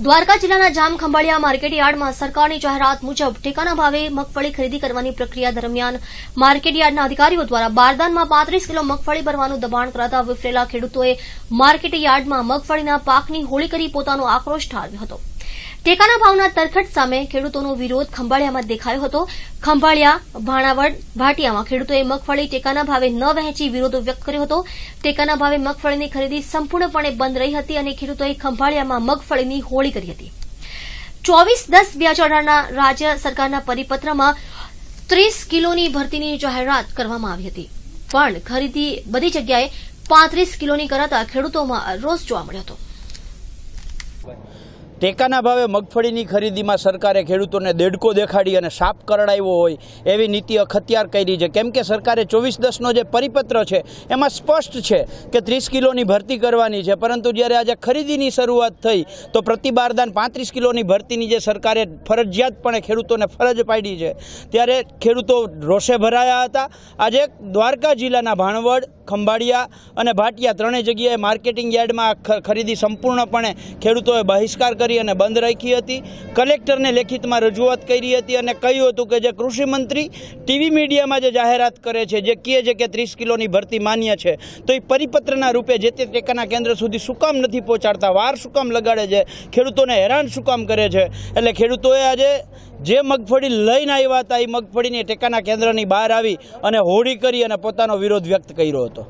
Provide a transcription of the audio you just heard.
દ્વારકા જિલ્લાના જામ ખંભાળિયા માર્કેટયાર્ડમાં સરકારની જાહેરાત મુજબ ટેકાના ભાવે મગફળી ખરીદી કરવાની પ્રક્રિયા દરમિયાન માર્કેટયાર્ડના અધિકારીઓ દ્વારા બારદાનમાં પાંત્રીસ કિલો મગફળી ભરવાનું દબાણ કરાતા વિફરેલા ખેડૂતોએ માર્કેટયાર્ડમાં મગફળીના પાકની હોળી કરી પોતાનો આક્રોશ ઠાલવ્યો હતો ટેકાના ભાવના તરખટ સામે ખેડૂતોનો વિરોધ ખંભાળિયામાં દેખાયો હતો ખંભાળિયા ભાણાવડ ભાટિયામાં ખેડૂતોએ મગફળી ટેકાના ભાવે ન વહેંચી વિરોધ વ્યક્ત કર્યો હતો ટેકાના ભાવે મગફળીની ખરીદી સંપૂર્ણપણે બંધ રહી હતી અને ખેડૂતોએ ખંભાળિયામાં મગફળીની હોળી કરી હતી ચોવીસ દસ બે હજાર રાજ્ય સરકારના પરિપત્રમાં ત્રીસ કિલોની ભરતીની જાહેરાત કરવામાં આવી હતી પણ ખરીદી બધી જગ્યાએ પાંત્રીસ કિલોની કરાતા ખેડૂતોમાં રોષ જોવા મળ્યો હતો ટેકાના ભાવે મગફળીની ખરીદીમાં સરકારે ખેડૂતોને દેડકો દેખાડી અને સાપ કરડાવ્યો હોય એવી નીતિ અખત્યાર કરી છે કેમ કે સરકારે ચોવીસ દસનો જે પરિપત્ર છે એમાં સ્પષ્ટ છે કે ત્રીસ કિલોની ભરતી કરવાની છે પરંતુ જ્યારે આજે ખરીદીની શરૂઆત થઈ તો પ્રતિબારદાન પાંત્રીસ કિલોની ભરતીની જે સરકારે ફરજિયાતપણે ખેડૂતોને ફરજ પાડી છે ત્યારે ખેડૂતો રોષે ભરાયા હતા આજે દ્વારકા જિલ્લાના ભાણવડ ખંભાળિયા અને ભાટિયા ત્રણેય જગ્યાએ માર્કેટિંગ યાર્ડમાં ખરીદી સંપૂર્ણપણે ખેડૂતોએ બહિષ્કાર કરી કરી અને બંધ રાખી હતી કલેક્ટરને લેખિતમાં રજૂઆત કરી હતી અને કહ્યું હતું કે જે કૃષિમંત્રી ટીવી મીડિયામાં જે જાહેરાત કરે છે જે કહે છે કે ત્રીસ કિલોની ભરતી માન્ય છે તો એ પરિપત્રના રૂપે જે તે ટેકાના કેન્દ્ર સુધી શું નથી પહોંચાડતા વાર શું લગાડે છે ખેડૂતોને હેરાન શું કરે છે એટલે ખેડૂતોએ આજે જે મગફળી લઈને આવ્યા હતા એ મગફળીને ટેકાના કેન્દ્રની બહાર આવી અને હોળી કરી અને પોતાનો વિરોધ વ્યક્ત કર્યો હતો